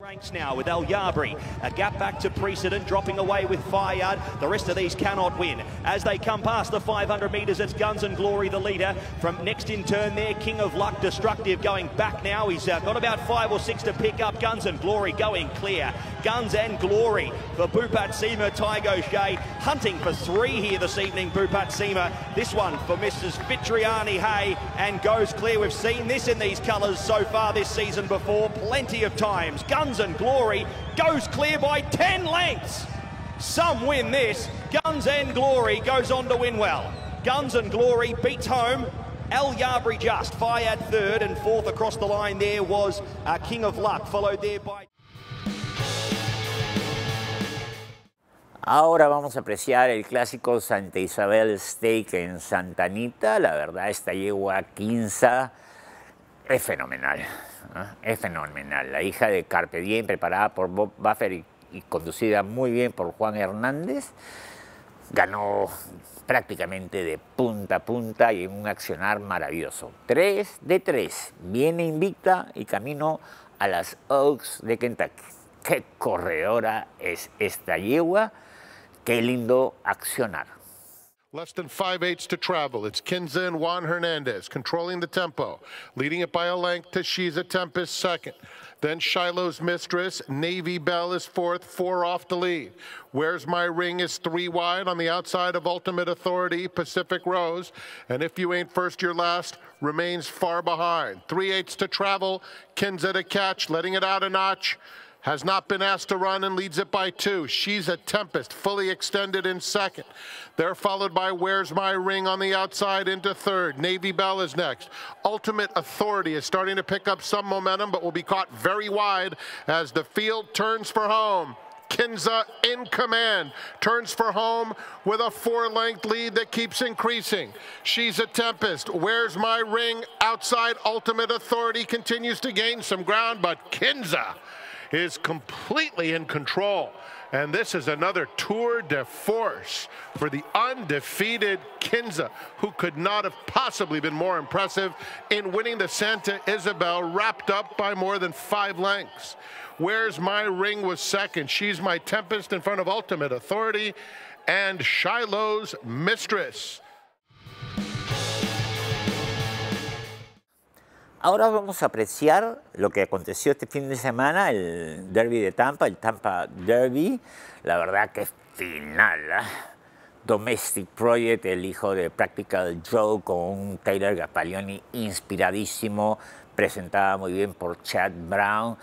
Ranks now with El Yabri. A gap back to precedent, dropping away with Fireyard, The rest of these cannot win. As they come past the 500 metres, it's Guns and Glory, the leader. From next in turn there, King of Luck, Destructive, going back now. He's uh, got about five or six to pick up. Guns and Glory going clear. Guns and Glory for Bupat Sema, Taigo Shea. Hunting for three here this evening, Bupat Sema. This one for Mrs. Fitriani Hay and goes clear. We've seen this in these colours so far this season before. Plenty of times. Guns Guns and Glory goes clear by 10 lengths. Some win this. Guns and Glory goes on to win well. Guns and Glory beats home. Al Yabri just. fired third and fourth across the line there was uh, King of Luck, followed there by... Ahora vamos a apreciar el clásico Santa Isabel Steak en Santanita. La verdad, esta yegua quinza es fenomenal. Es fenomenal. La hija de Carpe preparada por Bob Buffer y, y conducida muy bien por Juan Hernández, ganó prácticamente de punta a punta y en un accionar maravilloso. 3 de 3, viene invicta y camino a las Oaks de Kentucky. ¡Qué corredora es esta yegua! ¡Qué lindo accionar! Less than five eighths to travel. It's and Juan Hernandez controlling the tempo, leading it by a length to Shiza Tempest second. Then Shiloh's Mistress, Navy Bell is fourth, four off the lead. Where's My Ring is three wide on the outside of Ultimate Authority, Pacific Rose. And If You Ain't First, You're Last remains far behind. Three eighths to travel, Kinza to catch, letting it out a notch has not been asked to run and leads it by two. She's a Tempest, fully extended in second. They're followed by Where's My Ring on the outside into third. Navy Bell is next. Ultimate Authority is starting to pick up some momentum, but will be caught very wide as the field turns for home. Kinza in command, turns for home with a four-length lead that keeps increasing. She's a Tempest. Where's my ring? Outside Ultimate Authority continues to gain some ground, but Kinza is completely in control. And this is another tour de force for the undefeated Kinza, who could not have possibly been more impressive in winning the Santa Isabel wrapped up by more than five lengths. Where's My Ring was second. She's My Tempest in front of Ultimate Authority and Shiloh's Mistress. Ahora vamos a apreciar lo que aconteció este fin de semana, el derby de Tampa, el Tampa Derby. La verdad que final. ¿eh? Domestic Project, el hijo de Practical Joe, con un Taylor Gaspalioni inspiradísimo, presentada muy bien por Chad Brown.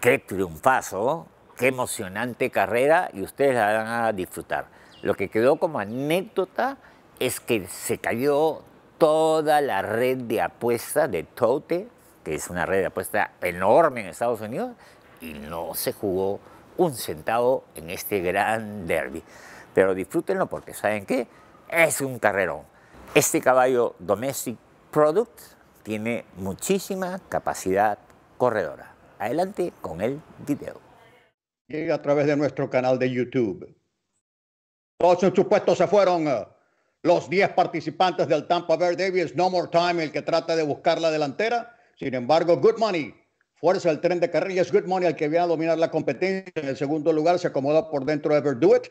Qué triunfazo, qué emocionante carrera y ustedes la van a disfrutar. Lo que quedó como anécdota es que se cayó toda la red de apuestas de Tote, que es una red de apuesta enorme en Estados Unidos, y no se jugó un centavo en este gran derby. Pero disfrútenlo porque saben qué, es un carrerón. Este caballo Domestic Product tiene muchísima capacidad corredora. Adelante con el video. Llega a través de nuestro canal de YouTube. Todos sus supuestos se fueron los 10 participantes del Tampa Bay Davis, No More Time, el que trata de buscar la delantera. Sin embargo, Good Money fuerza el tren de carrillas. Good Money, el que viene a dominar la competencia. En el segundo lugar se acomoda por dentro de It.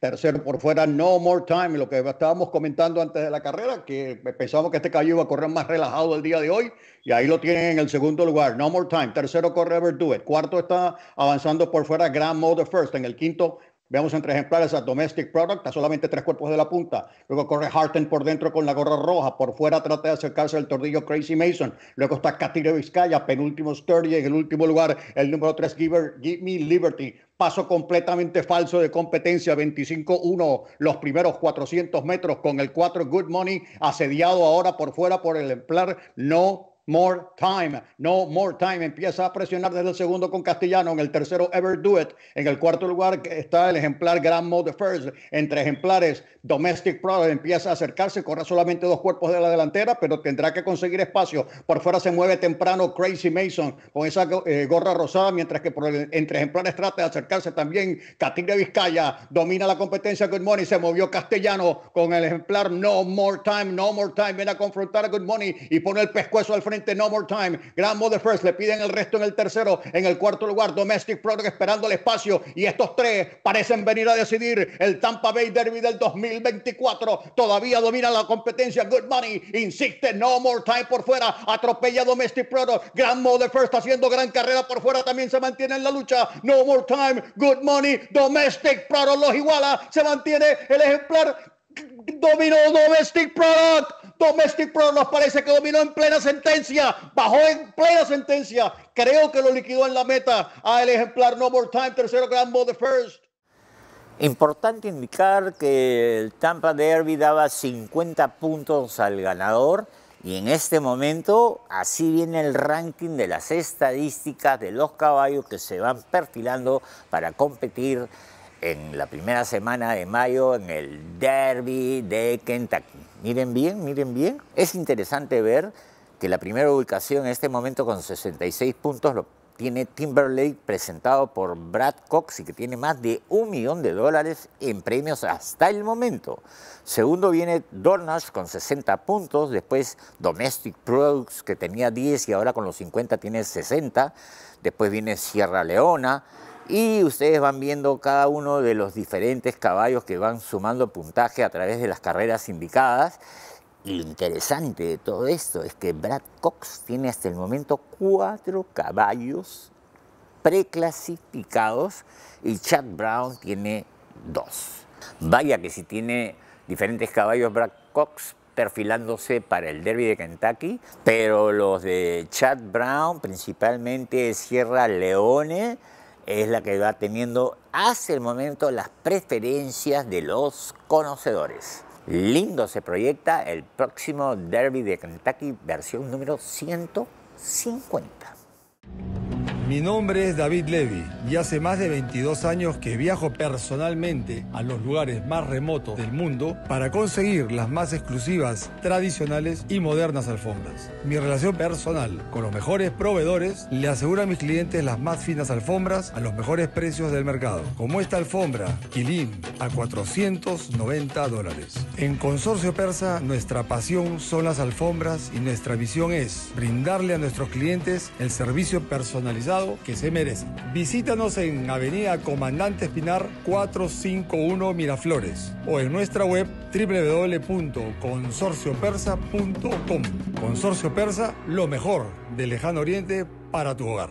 Tercero por fuera, No More Time. Lo que estábamos comentando antes de la carrera, que pensamos que este caballo iba a correr más relajado el día de hoy. Y ahí lo tienen en el segundo lugar, No More Time. Tercero corre It. Cuarto está avanzando por fuera, Grand Mother First. En el quinto, Veamos entre ejemplares a Domestic Product, a solamente tres cuerpos de la punta. Luego corre Harten por dentro con la gorra roja. Por fuera trata de acercarse al tordillo Crazy Mason. Luego está Catire Vizcaya, penúltimo Sturdy. En el último lugar, el número 3, Give, Give Me Liberty paso completamente falso de competencia, 25-1 los primeros 400 metros con el 4 Good Money asediado ahora por fuera por el ejemplar no more time, no more time. Empieza a presionar desde el segundo con Castellano, en el tercero Ever Do It. En el cuarto lugar está el ejemplar Grand Mode First. Entre ejemplares, Domestic Product empieza a acercarse, corre solamente dos cuerpos de la delantera, pero tendrá que conseguir espacio. Por fuera se mueve temprano Crazy Mason con esa eh, gorra rosada, mientras que entre ejemplares trata de acercarse también de Vizcaya. Domina la competencia Good Money, se movió Castellano con el ejemplar No More Time, No More Time. Viene a confrontar a Good Money y pone el pescuezo al frente no More Time, Grand Mother First, le piden el resto en el tercero, en el cuarto lugar Domestic Product esperando el espacio y estos tres parecen venir a decidir el Tampa Bay Derby del 2024, todavía domina la competencia Good Money, insiste No More Time por fuera, atropella Domestic Product, Grand Mother First haciendo gran carrera por fuera, también se mantiene en la lucha, No More Time, Good Money, Domestic Product los iguala, se mantiene el ejemplar dominó Domestic Product Domestic Pro nos parece que dominó en plena sentencia, bajó en plena sentencia. Creo que lo liquidó en la meta a el ejemplar No More Time, tercero Grand Ball the First. Importante indicar que el Tampa Derby daba 50 puntos al ganador y en este momento así viene el ranking de las estadísticas de los caballos que se van perfilando para competir en la primera semana de mayo en el Derby de Kentucky. Miren bien, miren bien. Es interesante ver que la primera ubicación en este momento con 66 puntos lo tiene Timberlake presentado por Brad Cox y que tiene más de un millón de dólares en premios hasta el momento. Segundo viene Dornash con 60 puntos, después Domestic Products que tenía 10 y ahora con los 50 tiene 60, después viene Sierra Leona, y ustedes van viendo cada uno de los diferentes caballos que van sumando puntaje a través de las carreras indicadas. lo interesante de todo esto es que Brad Cox tiene hasta el momento cuatro caballos preclasificados y Chad Brown tiene dos. Vaya que si tiene diferentes caballos Brad Cox perfilándose para el derby de Kentucky, pero los de Chad Brown, principalmente Sierra Leone, es la que va teniendo hace el momento las preferencias de los conocedores. Lindo se proyecta el próximo Derby de Kentucky versión número 150. Mi nombre es David Levy y hace más de 22 años que viajo personalmente a los lugares más remotos del mundo para conseguir las más exclusivas, tradicionales y modernas alfombras. Mi relación personal con los mejores proveedores le asegura a mis clientes las más finas alfombras a los mejores precios del mercado, como esta alfombra Kilim a 490 dólares. En Consorcio Persa, nuestra pasión son las alfombras y nuestra visión es brindarle a nuestros clientes el servicio personalizado que se merece. Visítanos en Avenida Comandante Espinar 451 Miraflores o en nuestra web www.consorciopersa.com. Consorcio Persa, lo mejor del lejano oriente para tu hogar.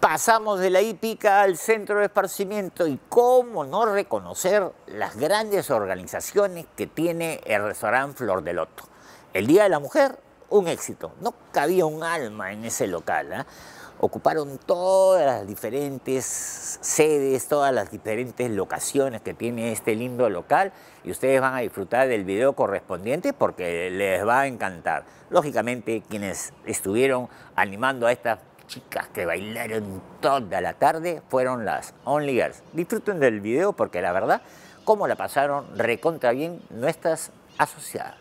Pasamos de la hípica al centro de esparcimiento y cómo no reconocer las grandes organizaciones que tiene el restaurante Flor del Loto. El Día de la Mujer un éxito. No cabía un alma en ese local. ¿ah? Ocuparon todas las diferentes sedes, todas las diferentes locaciones que tiene este lindo local y ustedes van a disfrutar del video correspondiente porque les va a encantar. Lógicamente, quienes estuvieron animando a estas chicas que bailaron toda la tarde fueron las Only Girls. Disfruten del video porque la verdad, como la pasaron recontra bien nuestras asociadas.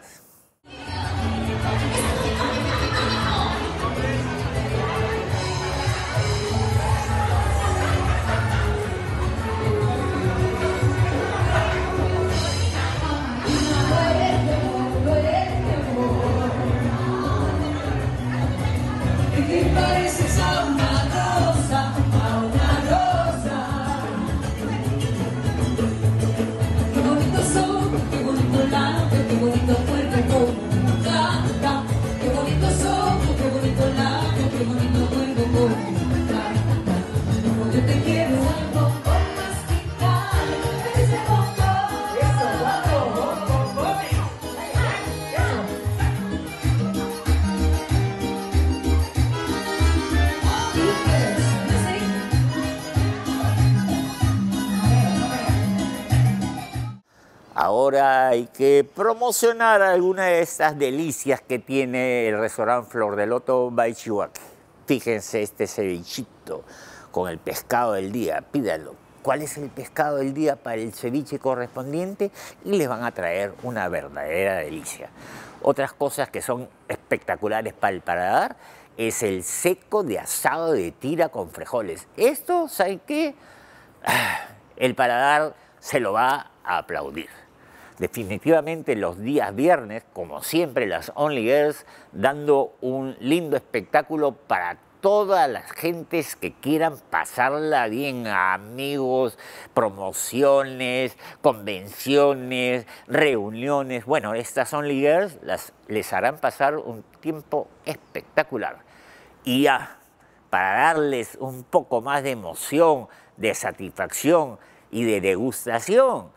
Thank you. ahora hay que promocionar alguna de estas delicias que tiene el restaurante Flor de Loto by Fíjense este cevichito con el pescado del día, pídalo. ¿Cuál es el pescado del día para el ceviche correspondiente? Y les van a traer una verdadera delicia. Otras cosas que son espectaculares para el paladar es el seco de asado de tira con frijoles. Esto, ¿saben qué? Ah, el paladar se lo va a aplaudir definitivamente los días viernes, como siempre las Only Girls, dando un lindo espectáculo para todas las gentes que quieran pasarla bien, amigos, promociones, convenciones, reuniones. Bueno, estas Only Girls les harán pasar un tiempo espectacular. Y ya, para darles un poco más de emoción, de satisfacción y de degustación,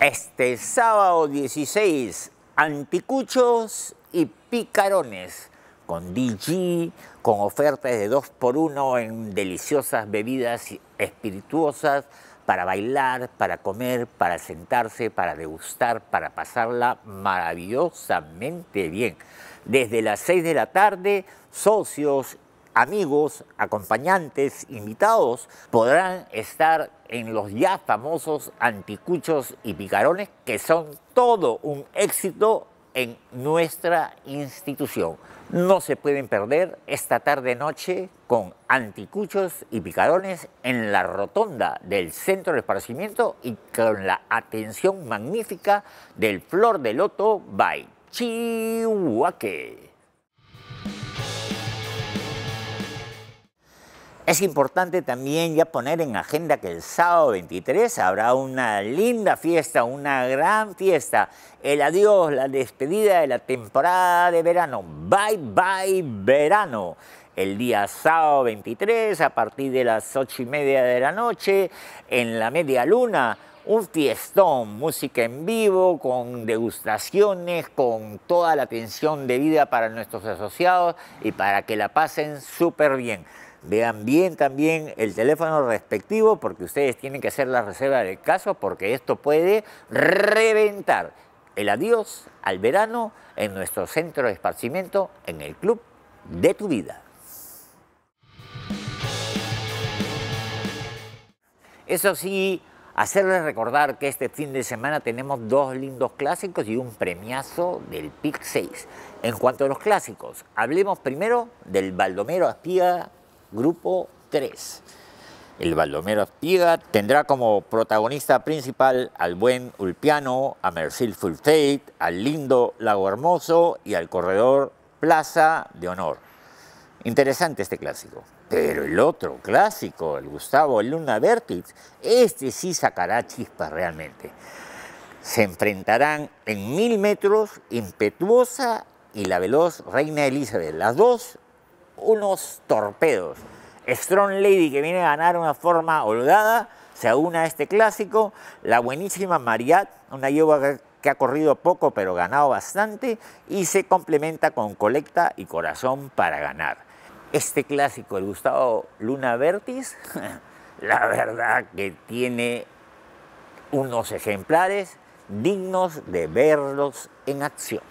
este sábado 16, anticuchos y picarones, con DG, con ofertas de 2x1 en deliciosas bebidas espirituosas para bailar, para comer, para sentarse, para degustar, para pasarla maravillosamente bien. Desde las 6 de la tarde, socios amigos, acompañantes, invitados podrán estar en los ya famosos anticuchos y picarones que son todo un éxito en nuestra institución. No se pueden perder esta tarde noche con anticuchos y picarones en la rotonda del Centro de Esparcimiento y con la atención magnífica del Flor de Loto by Chihuahua. Es importante también ya poner en agenda que el sábado 23 habrá una linda fiesta, una gran fiesta. El adiós, la despedida de la temporada de verano. Bye, bye, verano. El día sábado 23, a partir de las ocho y media de la noche, en la media luna, un fiestón, música en vivo, con degustaciones, con toda la atención debida para nuestros asociados y para que la pasen súper bien. Vean bien también el teléfono respectivo porque ustedes tienen que hacer la reserva del caso porque esto puede reventar el adiós al verano en nuestro centro de esparcimiento en el club de tu vida. Eso sí, hacerles recordar que este fin de semana tenemos dos lindos clásicos y un premiazo del PIC 6. En cuanto a los clásicos, hablemos primero del Baldomero Astía. Grupo 3. El Baldomero Aspiga tendrá como protagonista principal al buen Ulpiano, a Mercil Fulfate, al lindo Lago Hermoso y al corredor Plaza de Honor. Interesante este clásico. Pero el otro clásico, el Gustavo Luna Vertiz, este sí sacará chispas realmente. Se enfrentarán en mil metros impetuosa y la veloz Reina Elizabeth, las dos unos torpedos. Strong Lady que viene a ganar una forma holgada, se aúna a este clásico. La buenísima Mariat, una yegua que ha corrido poco pero ganado bastante y se complementa con Colecta y Corazón para ganar. Este clásico, el Gustavo Luna Vertis, la verdad que tiene unos ejemplares dignos de verlos en acción.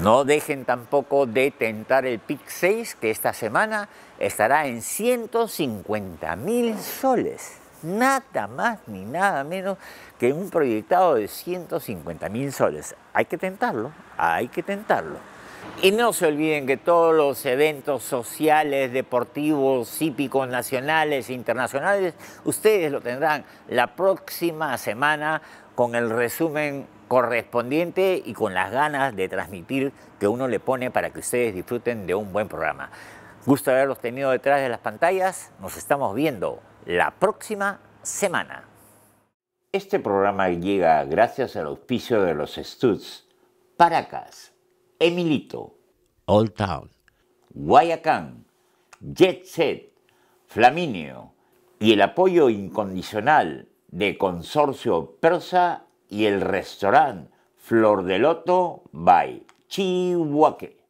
No dejen tampoco de tentar el PIC 6, que esta semana estará en 150 mil soles. Nada más ni nada menos que un proyectado de 150 mil soles. Hay que tentarlo, hay que tentarlo. Y no se olviden que todos los eventos sociales, deportivos, cípicos, nacionales, e internacionales, ustedes lo tendrán la próxima semana con el resumen correspondiente y con las ganas de transmitir que uno le pone para que ustedes disfruten de un buen programa. Gusto haberlos tenido detrás de las pantallas. Nos estamos viendo la próxima semana. Este programa llega gracias al auspicio de los Studs, Paracas, Emilito, Old Town, Guayacán, Jet Set, Flaminio y el apoyo incondicional de Consorcio Persa y el restaurante Flor de Loto by Chihuahua.